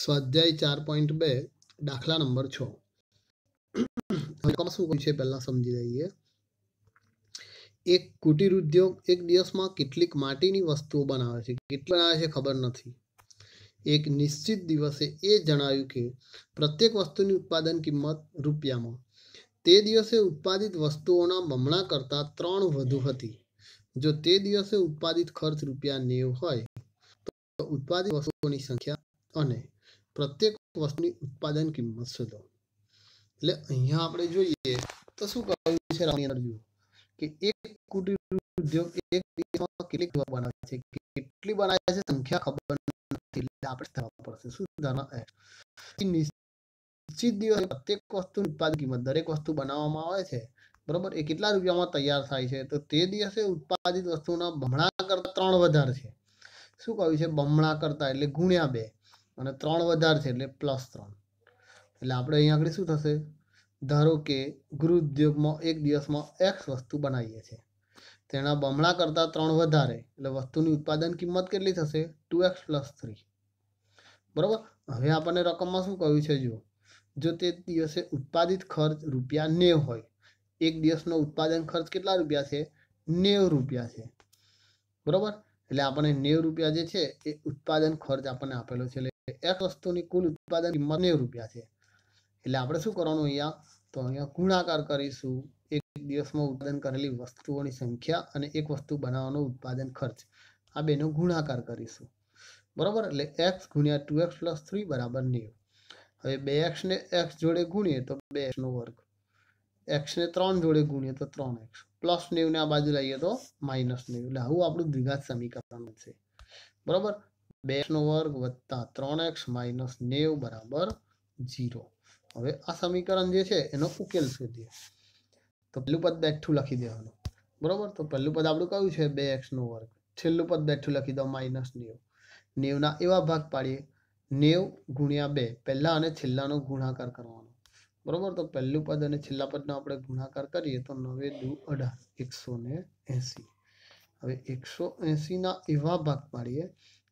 સ્વાધ્યાય ચાર પોઈન્ટ બે દાખલા નંબર છ શું કહ્યું છે પહેલાં સમજી લઈએ એક કુટીર ઉદ્યોગ એક દિવસમાં કેટલીક માટીની વસ્તુઓ બનાવે છે કેટલી બનાવે છે ખબર નથી એક નિશ્ચિત દિવસે એ જણાવ્યું કે પ્રત્યેક વસ્તુની ઉત્પાદન કિંમત રૂપિયામાં તે દિવસે ઉત્પાદિત વસ્તુઓના બમણા કરતાં ત્રણ વધુ હતી જો તે દિવસે ઉત્પાદિત ખર્ચ રૂપિયા નેવ હોય તો ઉત્પાદિત વસ્તુઓની સંખ્યા અને પ્રત્યેક વસ્તુની ઉત્પાદન કિંમત શોધો એટલે અહીંયા આપણે જોઈએ તો શું કહ્યું છે રામની અંદર કે એક કુટીર ઉદ્યોગ એક કેટલી બનાવે છે કેટલી બનાવે છે સંખ્યા ખબર નથી આપણે થવા પડશે સુધારણા એક્ટ નિશ્ચિત દિવસ પ્રત્યેક વસ્તુ ઉત્પાદન કિંમત દરેક વસ્તુ બનાવવામાં આવે છે બરોબર એ કેટલા રૂપિયામાં તૈયાર થાય છે તો તે દિવસે ઉત્પાદિત વસ્તુના બમણા કરતા ત્રણ વધારે છે શું કહ્યું છે બમણા કરતા એટલે ગુણ્યા બે અને ત્રણ વધારે છે એટલે પ્લસ ત્રણ એટલે આપણે અહીંયા આગળ શું થશે ધારો કે ગૃહ ઉદ્યોગમાં એક દિવસમાં એક્સ વસ્તુ બનાવીએ છીએ તેના બમણા કરતાં ત્રણ વધારે એટલે વસ્તુની ઉત્પાદન કિંમત કેટલી થશે ટુ એક્સ પ્લસ થ્રી બરાબર હવે આપણને રકમમાં શું કહ્યું છે જો જો તે દિવસે ઉત્પાદિત ખર્ચ રૂપિયા નેવ હોય એક દિવસનો ઉત્પાદન ખર્ચ કેટલા રૂપિયા છે નેવ રૂપિયા છે બરાબર એટલે આપણને નેવ રૂપિયા જે છે એ ઉત્પાદન ખર્ચ આપણને આપેલો છે એક વસ્તુની કુલ ઉત્પાદન કિંમત નેવું રૂપિયા છે એટલે આપણે શું કરવાનું અહીંયા તો અહીંયા ગુણાકાર કરીશું એક દિવસમાં ઉત્પાદન કરેલી વસ્તુઓની સંખ્યા અને એક વસ્તુ બનાવવાનો ઉત્પાદન ખર્ચ આ બેનો ગુણાકાર કરીશું બરાબર એટલે એક્સ ગુણ્યા ટુ એક્સ પ્લસ થ્રી બરાબર નેવું હવે બે એક્સને એક્સ જોડે ગુણીએ તો બે એક્સનો વર્ગ એક્સને ત્રણ જોડે ગુણીએ તો ત્રણ એક્સ પ્લસ નેવુંને આ બાજુ લઈએ તો માઇનસ નેવું એટલે આવું આપણું દ્વિઘાત સમીકરણ છે બરાબર બે એક્સનો વર્ગ વત્તા ત્રણ એક્સ માઇનસ નેવ બરાબર ઝીરો હવે આ સમીકરણ જે છે એનો ઉકેલ શોધીએ તો પહેલું પદ બેઠું લખી દેવાનું બરાબર તો પહેલું પદ આપણું કયું છે બે એક્સનો વર્ગ છેલ્લું પદ બેઠું લખી દો માઇનસ નેવ નેવના એવા ભાગ પાડીએ નેવ ગુણ્યા બે પહેલાં અને છેલ્લાનો ગુણાકાર કરવાનો બરાબર તો પહેલું પદ અને છેલ્લા પદનો આપણે ગુણાકાર કરીએ તો નવે દુ અઢાર એકસો ને એંસી હવે એકસો એંસીના એવા ભાગ પાડીએ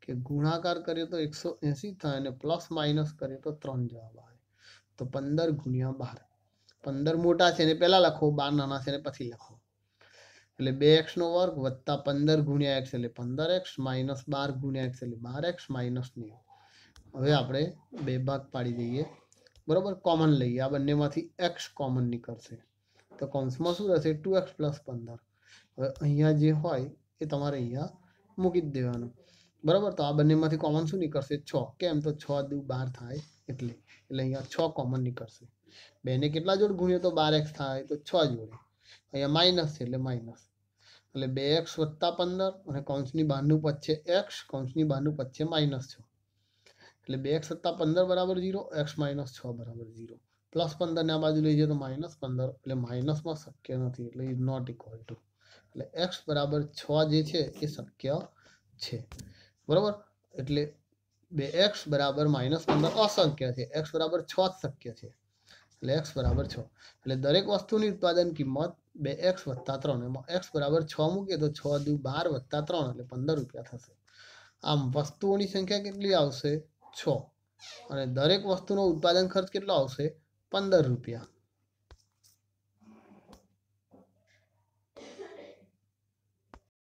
કે ગુણાકાર કરીએ તો એકસો એંસી થાય અને પ્લસ માઇનસ કરીએ તો ત્રણ જવાબ આવે તો પંદર ગુણ્યા બાર પંદર મોટા છે ને પહેલાં લખો બાર નાના છે ને પછી લખો એટલે બે એક્સનો વર્ગ વત્તા પંદર ગુણ્યા એક્સ એટલે પંદર એક્સ માઇનસ બાર ગુણ્યા એક્સ એટલે બાર એક્સ માઇનસ નેવું હવે આપણે બે ભાગ પાડી દઈએ બરાબર કોમન લઈએ આ બંનેમાંથી એક્સ કોમન નીકળશે તો કૌંસમાં શું રહેશે ટુ એક્સ પ્લસ પંદર હવે અહીંયા જે હોય એ તમારે અહીંયા મૂકી જ દેવાનું बरोबर तो आ बननी माथी कॉमन सु नी करसे 6 केम तो 6 दू 12 થાય એટલે એટલે અહીંયા 6 कॉमन नी करसे 2 ने कितना जोड गुणे तो 12x થાય तो 6 जोडले અહીંયા माइनस छे એટલે माइनस એટલે 2x + 15 અને કૌંસ ની બાનું પદ છે x કૌંસ ની બાનું પદ છે -6 એટલે 2x + 15 = 0 x - 6 = 0 + 15 ને આમ बाजू ले जाइए तो -15 એટલે માઈનસમાં શક્ય નથી એટલે ઇઝ નોટ ઇક્વલ ટુ એટલે x = 6 જે છે એ શક્ય છે બરાબર એટલે બે એક્સ બરાબર માઇનસ પંદર અસંખ્ય છે એક્સ બરાબર છ જ શક્ય છે એટલે એક્સ બરાબર છ એટલે દરેક વસ્તુની ઉત્પાદન કિંમત બે એક્સ વત્તા ત્રણ એમાં એક્સ બરાબર છ મૂકીએ તો છ દુ બાર વત્તા ત્રણ એટલે પંદર રૂપિયા થશે આમ વસ્તુઓની સંખ્યા કેટલી આવશે છ અને દરેક વસ્તુનો ઉત્પાદન ખર્ચ કેટલો આવશે પંદર રૂપિયા